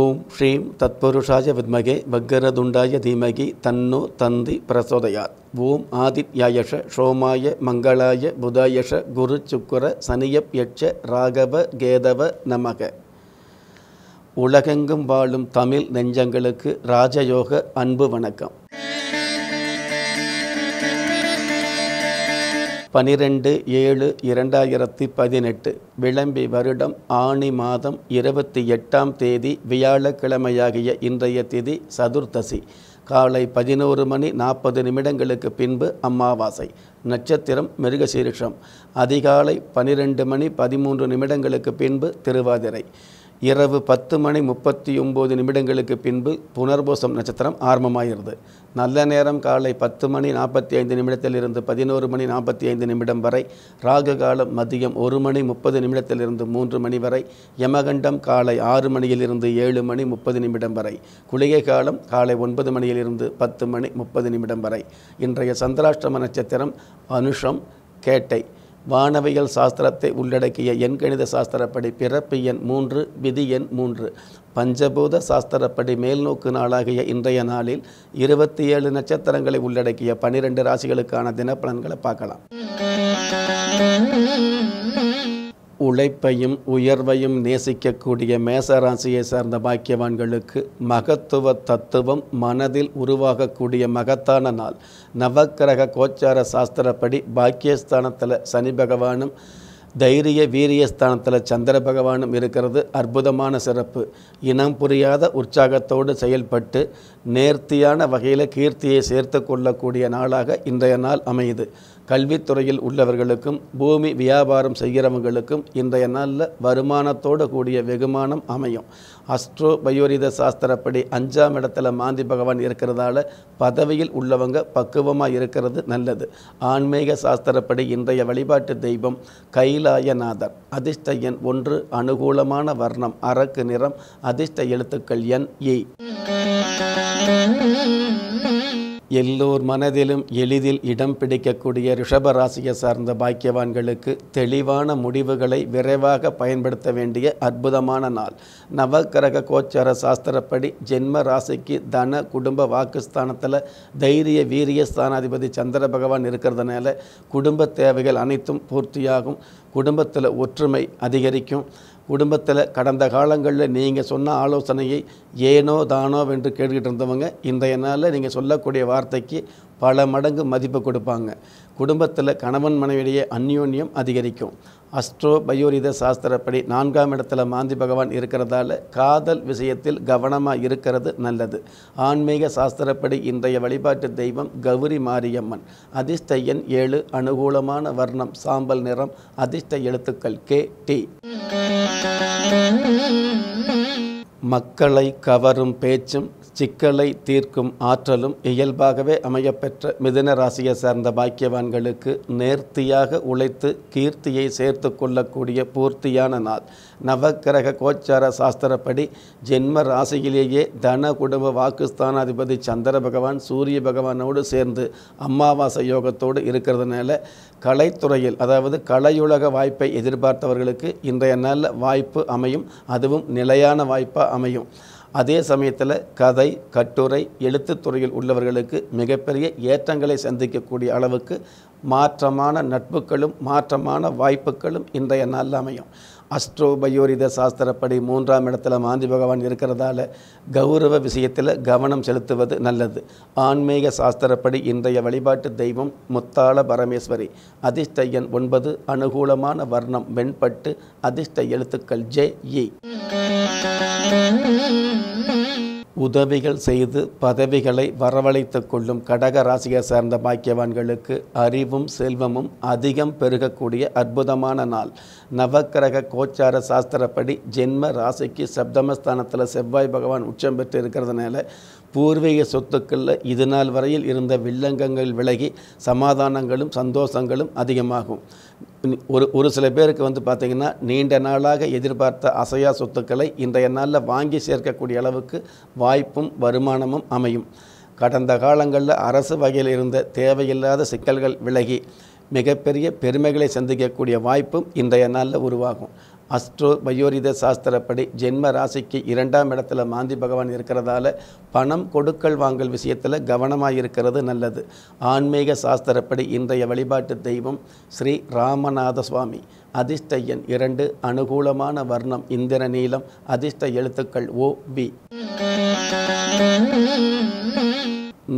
ஓம் ஸ்ரீம் தத்புருஷாய வித்மகே பக்கரதுண்டாய தீமகி தன்னு தந்தி பிரசோதயாத் ஓம் ஆதித்யாயஷ ஷோமாய மங்களாய புதாயஷ குரு சுக்குர சனியப் யட்ச ராகவ கேதவ நமக உலகெங்கும் வாழும் தமிழ் நெஞ்சங்களுக்கு ராஜயோக அன்பு வணக்கம் பனிரெண்டு ஏழு இரண்டாயிரத்தி பதினெட்டு விளம்பி வருடம் ஆணி மாதம் இருபத்தி எட்டாம் தேதி வியாழக்கிழமையாகிய இன்றைய திதி சதுர்த்தசி காலை பதினோரு மணி நாற்பது நிமிடங்களுக்கு பின்பு அமாவாசை நட்சத்திரம் மிருகசீரிஷம் அதிகாலை பனிரெண்டு மணி பதிமூன்று நிமிடங்களுக்கு பின்பு திருவாதிரை இரவு பத்து மணி முப்பத்தி ஒம்பது நிமிடங்களுக்கு பின்பு புனர்போசம் நட்சத்திரம் ஆரம்பமாகிறது நல்ல நேரம் காலை பத்து மணி நாற்பத்தி ஐந்து நிமிடத்திலிருந்து பதினோரு மணி நாற்பத்தி ஐந்து நிமிடம் வரை ராகு காலம் மதியம் ஒரு மணி முப்பது நிமிடத்திலிருந்து மூன்று மணி வரை யமகண்டம் காலை ஆறு மணியிலிருந்து ஏழு மணி முப்பது நிமிடம் வரை குளிகை காலம் காலை ஒன்பது மணியிலிருந்து பத்து மணி முப்பது நிமிடம் வரை இன்றைய சந்திராஷ்டிரம நட்சத்திரம் அனுஷம் கேட்டை வானவியல் சாஸ்திரத்தை உள்ளடக்கிய எண்கணித சாஸ்திரப்படி பிறப்பு எண் மூன்று விதி எண் மூன்று பஞ்சபூத சாஸ்திரப்படி மேல்நோக்கு நாளாகிய இன்றைய நாளில் இருபத்தி ஏழு நட்சத்திரங்களை உள்ளடக்கிய பனிரெண்டு ராசிகளுக்கான தினப்பலன்களை பார்க்கலாம் உழைப்பையும் உயர்வையும் நேசிக்கக்கூடிய மேசராசியை சார்ந்த பாக்கியவான்களுக்கு மகத்துவ தத்துவம் மனதில் உருவாகக்கூடிய மகத்தான நாள் நவக்கிரக கோச்சார சாஸ்திரப்படி பாக்கியஸ்தானத்தில் சனி பகவானும் தைரிய வீரியஸ்தானத்தில் சந்திர பகவானும் இருக்கிறது அற்புதமான சிறப்பு இனம் புரியாத உற்சாகத்தோடு செயல்பட்டு நேர்த்தியான வகையில் கீர்த்தியை சேர்த்து கொள்ளக்கூடிய நாளாக இன்றைய நாள் அமையுது கல்வித்துறையில் உள்ளவர்களுக்கும் பூமி வியாபாரம் செய்கிறவங்களுக்கும் இன்றைய நாளில் வருமானத்தோடு கூடிய வெகுமானம் அமையும் அஸ்ட்ரோ பயோரித சாஸ்திரப்படி அஞ்சாம் இடத்துல மாந்தி பகவான் இருக்கிறதால பதவியில் உள்ளவங்க பக்குவமாக இருக்கிறது நல்லது ஆன்மீக சாஸ்திரப்படி இன்றைய வழிபாட்டு தெய்வம் கைலாயநாதர் அதிர்ஷ்ட எண் ஒன்று அனுகூலமான வர்ணம் அரக்கு நிறம் அதிர்ஷ்ட எழுத்துக்கள் எண் ஏ எல்லோர் மனதிலும் எளிதில் இடம் பிடிக்கக்கூடிய ரிஷபராசியை சார்ந்த பாக்கியவான்களுக்கு தெளிவான முடிவுகளை விரைவாக பயன்படுத்த வேண்டிய அற்புதமான நாள் நவக்கிரக கோச்சார சாஸ்திரப்படி ஜென்ம ராசிக்கு தன குடும்ப வாக்குஸ்தானத்தில் தைரிய வீரிய ஸ்தானாதிபதி சந்திர பகவான் இருக்கிறதுனால குடும்ப தேவைகள் அனைத்தும் பூர்த்தியாகும் குடும்பத்தில் ஒற்றுமை அதிகரிக்கும் குடும்பத்தில் கடந்த காலங்களில் நீங்கள் சொன்ன ஆலோசனையை ஏனோ தானோ என்று கேட்டுக்கிட்டு இருந்தவங்க இன்றைய நாளில் நீங்கள் சொல்லக்கூடிய வார்த்தைக்கு பல மடங்கு மதிப்பு கொடுப்பாங்க குடும்பத்தில் கணவன் மனைவியிடையே அந்யோன்யம் அதிகரிக்கும் அஸ்ட்ரோ பயோரித சாஸ்திரப்படி நான்காம் இடத்துல மாந்தி பகவான் இருக்கிறதால காதல் விஷயத்தில் கவனமாக இருக்கிறது நல்லது ஆன்மீக சாஸ்திரப்படி இன்றைய வழிபாட்டு தெய்வம் கௌரி மாரியம்மன் அதிர்ஷ்ட எண் ஏழு அனுகூலமான வர்ணம் சாம்பல் நிறம் அதிர்ஷ்ட எழுத்துக்கள் கே டி மக்களை கவரும் பேச்சும் சிக்கலை தீர்க்கும் ஆற்றலும் இயல்பாகவே அமையப்பெற்ற மிதன ராசியை சார்ந்த பாக்கியவான்களுக்கு நேர்த்தியாக உழைத்து கீர்த்தியை சேர்த்து கொள்ளக்கூடிய பூர்த்தியான நாள் நவக்கிரக கோச்சார சாஸ்திரப்படி ஜென்ம ராசியிலேயே தன குடும்ப வாக்குஸ்தானாதிபதி சந்திர பகவான் சூரிய பகவானோடு சேர்ந்து அமாவாசை யோகத்தோடு இருக்கிறதுனால கலைத்துறையில் அதாவது கலையுலக வாய்ப்பை எதிர்பார்த்தவர்களுக்கு இன்றைய நல்ல வாய்ப்பு அமையும் அதுவும் நிலையான வாய்ப்பாக அமையும் அதே சமயத்தில் கதை கட்டுரை எழுத்துத்துறையில் உள்ளவர்களுக்கு மிகப்பெரிய ஏற்றங்களை சந்திக்கக்கூடிய அளவுக்கு மாற்றமான நட்புகளும் மாற்றமான வாய்ப்புகளும் இன்றைய நாளில் அமையும் அஸ்ட்ரோ பயோரித சாஸ்திரப்படி மூன்றாம் இடத்துல மாந்தி பகவான் இருக்கிறதால கௌரவ விஷயத்தில் கவனம் செலுத்துவது நல்லது ஆன்மீக சாஸ்திரப்படி இன்றைய வழிபாட்டு தெய்வம் முத்தாள பரமேஸ்வரி அதிர்ஷ்ட எண் ஒன்பது அனுகூலமான வர்ணம் வெண்பட்டு அதிர்ஷ்ட எழுத்துக்கள் ஜே இ உதவிகள் செய்து பதவிகளை வரவழைத்துக் கொள்ளும் கடக ராசியை சேர்ந்த பாக்கியவான்களுக்கு அறிவும் செல்வமும் அதிகம் பெருகக்கூடிய அற்புதமான நாள் நவக்கிரக கோச்சார சாஸ்திரப்படி ஜென்ம ராசிக்கு சப்தமஸ்தானத்தில் செவ்வாய் பகவான் உச்சம் பெற்று இருக்கிறதுனால பூர்வீக சொத்துக்களில் இது நாள் வரையில் இருந்த வில்லங்கங்கள் விலகி சமாதானங்களும் சந்தோஷங்களும் அதிகமாகும் ஒரு ஒரு சில பேருக்கு வந்து பார்த்திங்கன்னா நீண்ட நாளாக எதிர்பார்த்த அசையா சொத்துக்களை இன்றைய நாளில் வாங்கி சேர்க்கக்கூடிய அளவுக்கு வாய்ப்பும் வருமானமும் அமையும் கடந்த காலங்களில் அரசு வகையில் இருந்த தேவையில்லாத சிக்கல்கள் விலகி மிகப்பெரிய பெருமைகளை சந்திக்கக்கூடிய வாய்ப்பும் இன்றைய நாளில் உருவாகும் அஸ்ட்ரோ வயோரித சாஸ்திரப்படி ஜென்ம ராசிக்கு இரண்டாம் இடத்துல மாந்தி பகவான் இருக்கிறதால பணம் கொடுக்கல் வாங்கல் விஷயத்தில் கவனமாக இருக்கிறது நல்லது ஆன்மீக சாஸ்திரப்படி இன்றைய வழிபாட்டு தெய்வம் ஸ்ரீ ராமநாத சுவாமி அதிர்ஷ்ட இரண்டு அனுகூலமான வர்ணம் இந்திர நீளம் அதிர்ஷ்ட எழுத்துக்கள் ஓ பி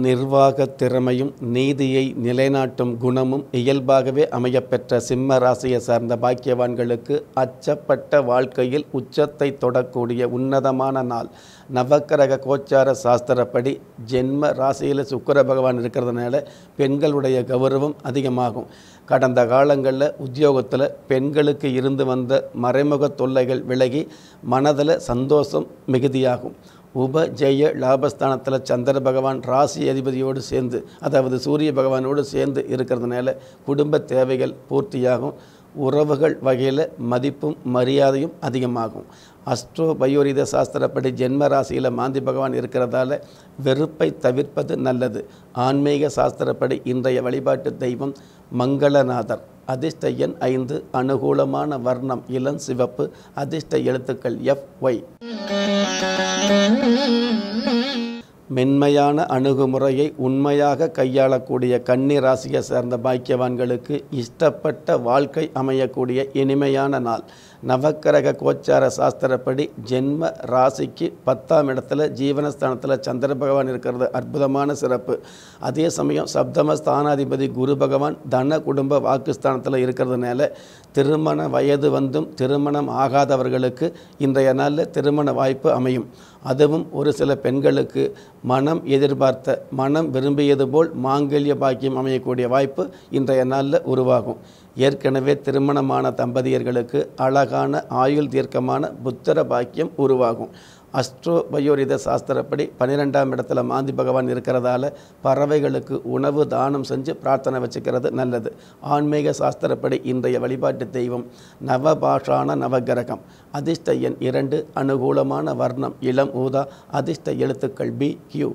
நிர்வாக திறமையும் நீதியை நிலைநாட்டும் குணமும் இயல்பாகவே அமையப்பெற்ற சிம்ம ராசியை சார்ந்த பாக்கியவான்களுக்கு அச்சப்பட்ட வாழ்க்கையில் உச்சத்தை தொடக்கூடிய உன்னதமான நாள் நவக்கரக கோச்சார சாஸ்திரப்படி ஜென்ம ராசியில் சுக்கர பகவான் இருக்கிறதுனால பெண்களுடைய கௌரவம் அதிகமாகும் கடந்த காலங்களில் உத்தியோகத்தில் பெண்களுக்கு இருந்து வந்த மறைமுக தொல்லைகள் விலகி மனதில் சந்தோஷம் மிகுதியாகும் உபஜெய லாபஸ்தானத்தில் சந்திர பகவான் ராசி அதிபதியோடு சேர்ந்து அதாவது சூரிய பகவானோடு சேர்ந்து இருக்கிறதுனால குடும்ப தேவைகள் பூர்த்தியாகும் உறவுகள் வகையில் மதிப்பும் மரியாதையும் அதிகமாகும் அஸ்ட்ரோ பயோரித சாஸ்திரப்படி ஜென்ம ராசியில் மாந்தி பகவான் இருக்கிறதால வெறுப்பை தவிர்ப்பது நல்லது ஆன்மீக சாஸ்திரப்படி இன்றைய வழிபாட்டு தெய்வம் மங்களநாதர் அதிர்ஷ்ட எண் ஐந்து அனுகூலமான வர்ணம் இளம் சிவப்பு அதிர்ஷ்ட எழுத்துக்கள் எஃப் ஒய் மென்மையான அணுகுமுறையை உண்மையாக கையாளக்கூடிய கன்னி ராசியை சேர்ந்த பாக்கியவான்களுக்கு இஷ்டப்பட்ட வாழ்க்கை அமையக்கூடிய இனிமையான நாள் நவக்கிரக கோச்சார சாஸ்திரப்படி ஜென்ம ராசிக்கு பத்தாம் இடத்துல ஜீவனஸ்தானத்தில் சந்திர பகவான் இருக்கிறது அற்புதமான சிறப்பு அதே சமயம் சப்தம ஸ்தானாதிபதி குரு பகவான் தன குடும்ப வாக்குஸ்தானத்தில் இருக்கிறதுனால திருமண வயது வந்தும் திருமணம் ஆகாதவர்களுக்கு இன்றைய நாளில் திருமண வாய்ப்பு அமையும் அதுவும் ஒரு சில பெண்களுக்கு மனம் எதிர்பார்த்த மனம் விரும்பியது போல் மாங்கல்ய பாக்கியம் அமையக்கூடிய வாய்ப்பு இன்றைய நாளில் உருவாகும் ஏற்கனவே திருமணமான தம்பதியர்களுக்கு அழகான ஆயுள் தீர்க்கமான புத்திர பாக்கியம் உருவாகும் அஸ்ட்ரோ பயோரித சாஸ்திரப்படி பன்னிரெண்டாம் இடத்துல மாந்தி பகவான் இருக்கிறதால பறவைகளுக்கு உணவு தானம் செஞ்சு பிரார்த்தனை வச்சுக்கிறது நல்லது ஆன்மீக சாஸ்திரப்படி இன்றைய வழிபாட்டு தெய்வம் நவபாஷான நவகிரகம் அதிர்ஷ்ட எண் இரண்டு அனுகூலமான வர்ணம் இளம் ஊதா அதிர்ஷ்ட எழுத்துக்கள் பி கியூ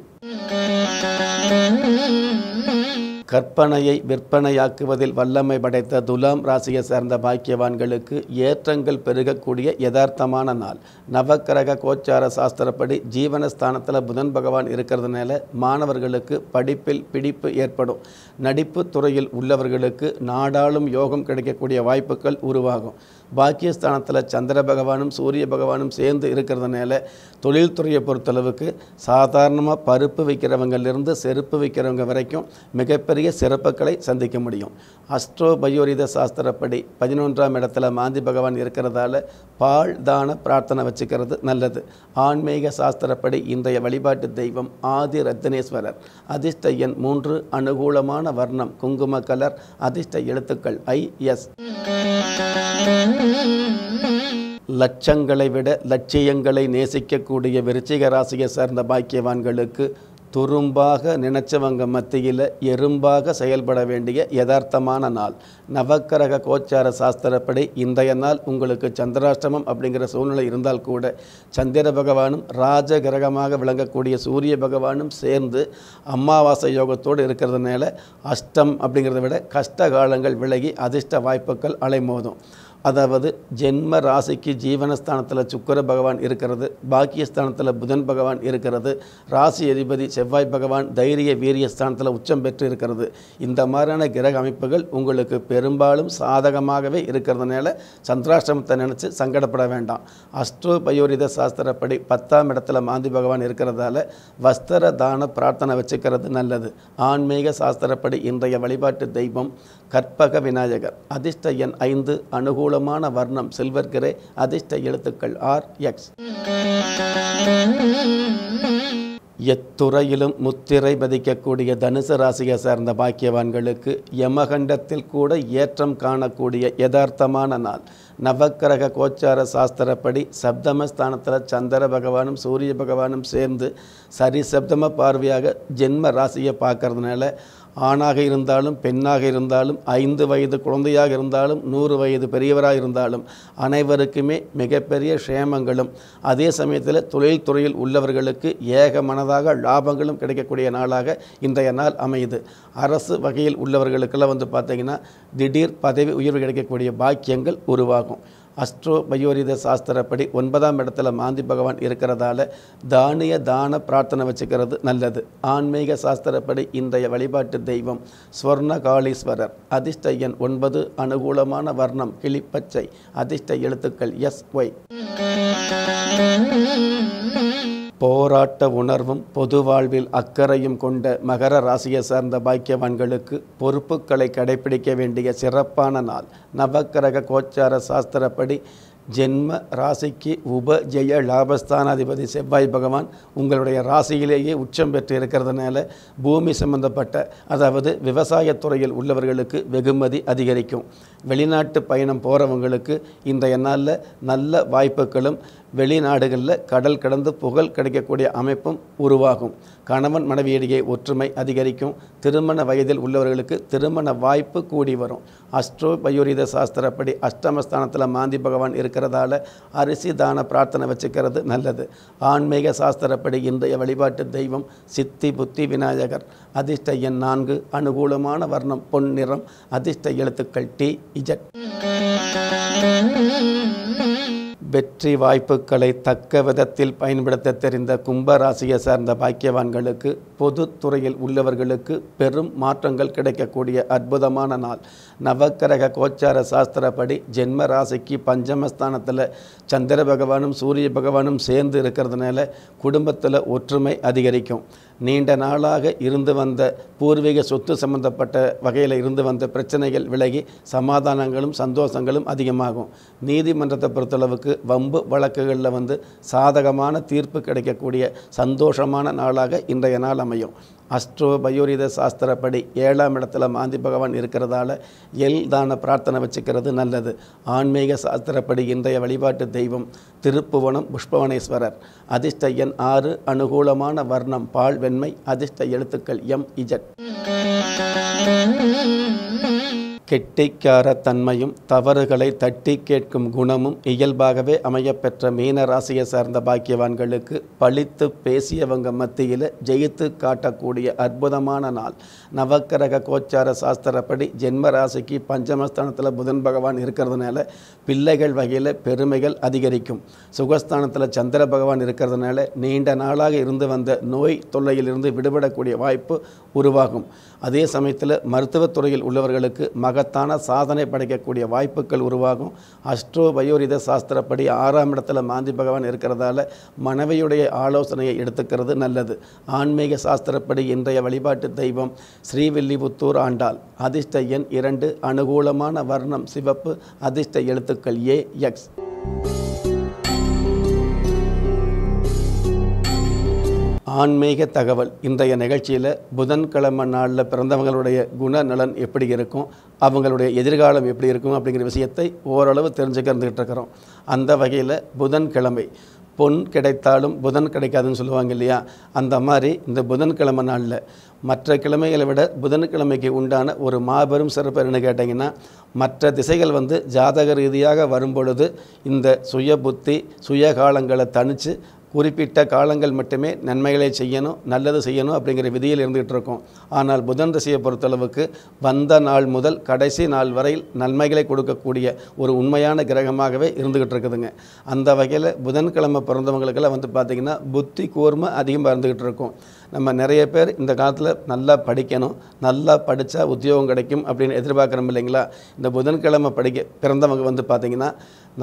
கற்பனையை விற்பனையாக்குவதில் வல்லமை படைத்த துலாம் ராசியை சேர்ந்த பாக்கியவான்களுக்கு ஏற்றங்கள் பெருகக்கூடிய யதார்த்தமான நாள் நவக்கிரக கோச்சார சாஸ்திரப்படி ஜீவனஸ்தானத்தில் புதன் பகவான் இருக்கிறதுனால மாணவர்களுக்கு படிப்பில் பிடிப்பு ஏற்படும் நடிப்பு துறையில் உள்ளவர்களுக்கு நாடாளும் யோகம் கிடைக்கக்கூடிய வாய்ப்புகள் உருவாகும் பாக்கியஸ்தானத்தில் சந்திர பகவானும் சூரிய பகவானும் சேர்ந்து இருக்கிறதுனால தொழில்துறையை பொறுத்தளவுக்கு சாதாரணமாக பருப்பு வைக்கிறவங்கலேருந்து செருப்பு வைக்கிறவங்க வரைக்கும் மிகப்பெரிய சிறப்புகளை சந்திக்க முடியும் அஸ்ட்ரோ பயோரித சாஸ்திரப்படி பதினொன்றாம் இடத்துல மாந்தி பகவான் இருக்கிறதால பால் தான பிரார்த்தனை வச்சுக்கிறது நல்லது ஆன்மீக சாஸ்திரப்படி இன்றைய வழிபாட்டு தெய்வம் ஆதி ரத்னேஸ்வரர் அதிர்ஷ்ட மூன்று அனுகூலமான வர்ணம் குங்கும கலர் அதிர்ஷ்ட எழுத்துக்கள் ஐ எஸ் லட்சங்களை விட லட்சியங்களை நேசிக்கக்கூடிய விருச்சிக ராசியை சார்ந்த பாக்கியவான்களுக்கு துரும்பாக நினைச்சவங்க மத்தியில் எறும்பாக செயல்பட வேண்டிய யதார்த்தமான நாள் நவக்கரக கோச்சார சாஸ்திரப்படி இன்றைய நாள் உங்களுக்கு சந்திராஷ்டமம் அப்படிங்கிற சூழ்நிலை இருந்தால் கூட சந்திர பகவானும் ராஜகிரகமாக விளங்கக்கூடிய சூரிய பகவானும் சேர்ந்து அமாவாசை யோகத்தோடு இருக்கிறதுனால அஷ்டம் அப்படிங்கிறத விட கஷ்ட காலங்கள் விலகி அதிர்ஷ்ட வாய்ப்புகள் அலைமோதும் அதாவது ஜென்ம ராசிக்கு ஜீவனஸ்தானத்தில் சுக்கர பகவான் இருக்கிறது பாக்கியஸ்தானத்தில் புதன் பகவான் இருக்கிறது ராசி அதிபதி செவ்வாய் பகவான் தைரிய வீரிய ஸ்தானத்தில் உச்சம் பெற்று இருக்கிறது இந்த மாதிரியான கிரக அமைப்புகள் உங்களுக்கு பெரும்பாலும் சாதகமாகவே இருக்கிறதுனால சந்திராஷ்டிரமத்தை நினச்சி சங்கடப்பட வேண்டாம் அஷ்டோ பயோரித சாஸ்திரப்படி பத்தாம் இடத்துல மாந்தி பகவான் இருக்கிறதால வஸ்திர தான பிரார்த்தனை வச்சுக்கிறது நல்லது ஆன்மீக சாஸ்திரப்படி இன்றைய வழிபாட்டு தெய்வம் கற்பக விநாயகர் அதிர்ஷ்ட எண் ஐந்து அனுகூல மூலமான வர்ணம் சில்வர் கிரே அதிர்ஷ்ட எழுத்துக்கள் ஆர் எக்ஸ் எத்துறையிலும் முத்திரை பதிக்கக்கூடிய தனுசு ராசியை சேர்ந்த பாக்கியவான்களுக்கு யமகண்டத்தில் கூட ஏற்றம் காணக்கூடிய யதார்த்தமான நாள் நவக்கிரக கோச்சார சாஸ்திரப்படி சப்தமஸ்தானத்தில் சந்திர பகவானும் சூரிய பகவானும் சேர்ந்து சரி சப்தம பார்வையாக ஜென்ம ராசியை பார்க்கறதுனால ஆணாக இருந்தாலும் பெண்ணாக இருந்தாலும் ஐந்து வயது குழந்தையாக இருந்தாலும் நூறு வயது பெரியவராக இருந்தாலும் அனைவருக்குமே மிகப்பெரிய க்ஷேமங்களும் அதே சமயத்தில் தொழில் துறையில் உள்ளவர்களுக்கு ஏக மனதாக லாபங்களும் கிடைக்கக்கூடிய நாளாக இன்றைய நாள் அமையுது அரசு வகையில் உள்ளவர்களுக்கெல்லாம் வந்து பார்த்திங்கன்னா திடீர் பதவி உயர்வு கிடைக்கக்கூடிய பாக்கியங்கள் உருவாகும் அஸ்ட்ரோ பயோரித சாஸ்திரப்படி ஒன்பதாம் இடத்துல மாந்தி பகவான் இருக்கிறதால தானிய தான பிரார்த்தனை வச்சுக்கிறது நல்லது ஆன்மீக சாஸ்திரப்படி இன்றைய வழிபாட்டு தெய்வம் ஸ்வர்ண காளீஸ்வரர் அதிர்ஷ்ட எண் ஒன்பது அனுகூலமான வர்ணம் கிளிப்பச்சை அதிர்ஷ்ட எழுத்துக்கள் எஸ் ஒய் போராட்ட உணர்வும் பொது வாழ்வில் அக்கறையும் கொண்ட மகர ராசியை சார்ந்த பாக்கியவான்களுக்கு பொறுப்புகளை கடைபிடிக்க வேண்டிய சிறப்பான நாள் நவக்கிரக கோச்சார சாஸ்திரப்படி ஜென்ம ராசிக்கு உப ஜெய லாபஸ்தானாதிபதி செவ்வாய் பகவான் உங்களுடைய ராசியிலேயே உச்சம் பெற்று இருக்கிறதுனால பூமி சம்பந்தப்பட்ட அதாவது விவசாயத்துறையில் உள்ளவர்களுக்கு வெகுமதி அதிகரிக்கும் வெளிநாட்டு பயணம் போகிறவங்களுக்கு இந்த நாளில் நல்ல வாய்ப்புகளும் வெளிநாடுகளில் கடல் கடந்து புகழ் கிடைக்கக்கூடிய அமைப்பும் உருவாகும் கணவன் மனைவியிடையே ஒற்றுமை அதிகரிக்கும் திருமண வயதில் உள்ளவர்களுக்கு திருமண வாய்ப்பு கூடி வரும் அஷ்டோ பயோரித சாஸ்திரப்படி அஷ்டமஸ்தானத்தில் மாந்தி பகவான் இருக்கிறதால அரிசி தான பிரார்த்தனை வச்சுக்கிறது நல்லது ஆன்மீக சாஸ்திரப்படி இன்றைய வழிபாட்டு தெய்வம் சித்தி புத்தி விநாயகர் அதிர்ஷ்ட எண் நான்கு அனுகூலமான வர்ணம் பொன் நிறம் அதிர்ஷ்ட எழுத்துக்கள் டி இஜட் வெற்றி வாய்ப்புகளை தக்க விதத்தில் பயன்படுத்த தெரிந்த கும்பராசியை சார்ந்த பாக்கியவான்களுக்கு பொதுத்துறையில் உள்ளவர்களுக்கு பெரும் மாற்றங்கள் கிடைக்கக்கூடிய அற்புதமான நாள் நவக்கரக கோச்சார சாஸ்திரப்படி ஜென்ம ராசிக்கு பஞ்சமஸ்தானத்தில் சந்திர பகவானும் சூரிய பகவானும் சேர்ந்து இருக்கிறதுனால குடும்பத்தில் ஒற்றுமை அதிகரிக்கும் நீண்ட நாளாக இருந்து வந்த பூர்வீக சொத்து சம்பந்தப்பட்ட வகையில் இருந்து வந்த பிரச்சனைகள் விலகி சமாதானங்களும் சந்தோஷங்களும் அதிகமாகும் நீதிமன்றத்தை பொறுத்தளவுக்கு வம்பு வழக்குகளில் வந்து சாதகமான தீர்ப்பு கிடைக்கக்கூடிய சந்தோஷமான நாளாக இன்றைய நாள் அமையும் அஸ்ட்ரோ பயோரித சாஸ்திரப்படி ஏழாம் இடத்துல மாந்தி பகவான் இருக்கிறதால எல் தான பிரார்த்தனை வச்சுக்கிறது நல்லது ஆன்மீக சாஸ்திரப்படி இன்றைய வழிபாட்டு தெய்வம் திருப்புவனம் புஷ்பவனேஸ்வரர் அதிர்ஷ்ட எண் ஆறு அனுகூலமான வர்ணம் பால் வெண்மை அதிர்ஷ்ட எழுத்துக்கள் எம் இஜட் கெட்டிக்கார தன்மையும் தவறுகளை தட்டி கேட்கும் குணமும் இயல்பாகவே அமையப்பெற்ற மீனராசியை சார்ந்த பாக்கியவான்களுக்கு பழித்து பேசியவங்க மத்தியில் ஜெயித்து காட்டக்கூடிய அற்புதமான நாள் நவக்கிரக கோச்சார சாஸ்திரப்படி ஜென்ம ராசிக்கு பஞ்சமஸ்தானத்தில் புதன் பகவான் இருக்கிறதுனால பிள்ளைகள் வகையில் பெருமைகள் அதிகரிக்கும் சுகஸ்தானத்தில் சந்திர பகவான் இருக்கிறதுனால நீண்ட நாளாக இருந்து வந்த நோய் தொல்லையிலிருந்து விடுபடக்கூடிய வாய்ப்பு உருவாகும் அதே சமயத்தில் மருத்துவத்துறையில் உள்ளவர்களுக்கு மகத்தான சாதனை படைக்கக்கூடிய வாய்ப்புகள் உருவாகும் அஸ்ட்ரோ வயோரித சாஸ்திரப்படி ஆறாம் இடத்துல மாந்தி பகவான் இருக்கிறதால மனைவியுடைய ஆலோசனையை எடுத்துக்கிறது நல்லது ஆன்மீக சாஸ்திரப்படி இன்றைய வழிபாட்டு தெய்வம் ஸ்ரீவில்லிபுத்தூர் ஆண்டாள் அதிர்ஷ்ட எண் இரண்டு அனுகூலமான வர்ணம் சிவப்பு அதிர்ஷ்ட எழுத்துக்கள் ஏ எக்ஸ் ஆன்மீக தகவல் இன்றைய நிகழ்ச்சியில் புதன்கிழமை நாளில் பிறந்தவங்களுடைய குணநலன் எப்படி இருக்கும் அவங்களுடைய எதிர்காலம் எப்படி இருக்கும் அப்படிங்கிற விஷயத்தை ஓரளவு தெரிஞ்சுக்கிறந்துக்கிட்டு இருக்கிறோம் அந்த வகையில் புதன்கிழமை பொன் கிடைத்தாலும் புதன் கிடைக்காதுன்னு சொல்லுவாங்க இல்லையா அந்த மாதிரி இந்த புதன்கிழமை நாளில் மற்ற கிழமைகளை விட புதன்கிழமைக்கு உண்டான ஒரு மாபெரும் சிறப்பு என்னென்னு கேட்டிங்கன்னா மற்ற திசைகள் வந்து ஜாதக ரீதியாக வரும்பொழுது இந்த சுய புத்தி சுய காலங்களை தனித்து குறிப்பிட்ட காலங்கள் மட்டுமே நன்மைகளை செய்யணும் நல்லது செய்யணும் அப்படிங்கிற விதியில் இருந்துகிட்டு இருக்கோம் ஆனால் புதன் திசையை பொறுத்தளவுக்கு வந்த நாள் முதல் கடைசி நாள் வரையில் நன்மைகளை கொடுக்கக்கூடிய ஒரு உண்மையான கிரகமாகவே இருந்துகிட்டு இருக்குதுங்க அந்த வகையில் புதன்கிழமை பிறந்தவங்களுக்கெல்லாம் வந்து பார்த்திங்கன்னா புத்தி கூர்மை அதிகமாக இருந்துகிட்டு இருக்கும் நம்ம நிறைய பேர் இந்த காலத்தில் நல்லா படிக்கணும் நல்லா படித்தா உத்தியோகம் கிடைக்கும் அப்படின்னு எதிர்பார்க்குறோம் இல்லைங்களா இந்த புதன்கிழமை படிக்க பிறந்தவங்க வந்து பார்த்திங்கன்னா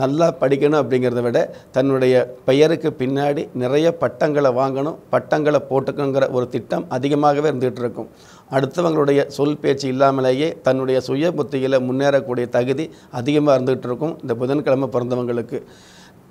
நல்லா படிக்கணும் அப்படிங்கிறத விட தன்னுடைய பெயருக்கு பின்னாடி பின்னாடி நிறைய பட்டங்களை வாங்கணும் பட்டங்களை போட்டுக்கங்கிற ஒரு திட்டம் அதிகமாகவே இருந்துகிட்டு இருக்கும் அடுத்தவங்களுடைய சொல் பேச்சு இல்லாமலேயே தன்னுடைய சுய புத்தியில் முன்னேறக்கூடிய தகுதி அதிகமாக இருந்துகிட்டு இருக்கும் இந்த புதன்கிழமை பிறந்தவங்களுக்கு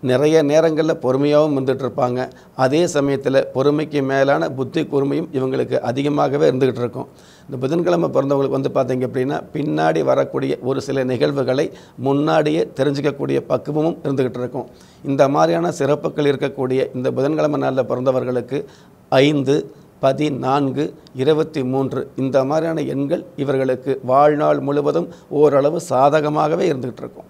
நிறைய நேரங்களில் பொறுமையாகவும் இருந்துகிட்ருப்பாங்க அதே சமயத்தில் பொறுமைக்கு மேலான புத்தி கூர்மையும் இவங்களுக்கு அதிகமாகவே இருந்துக்கிட்டு இருக்கும் இந்த புதன்கிழமை பிறந்தவங்களுக்கு வந்து பார்த்திங்க அப்படின்னா பின்னாடி வரக்கூடிய ஒரு சில நிகழ்வுகளை முன்னாடியே தெரிஞ்சிக்கக்கூடிய பக்குவமும் இருந்துக்கிட்டு இருக்கும் இந்த மாதிரியான சிறப்புகள் இருக்கக்கூடிய இந்த புதன்கிழமை நாளில் பிறந்தவர்களுக்கு ஐந்து பதினான்கு இருபத்தி மூன்று இந்த மாதிரியான எண்கள் இவர்களுக்கு வாழ்நாள் முழுவதும் ஓரளவு சாதகமாகவே இருந்துகிட்டு இருக்கும்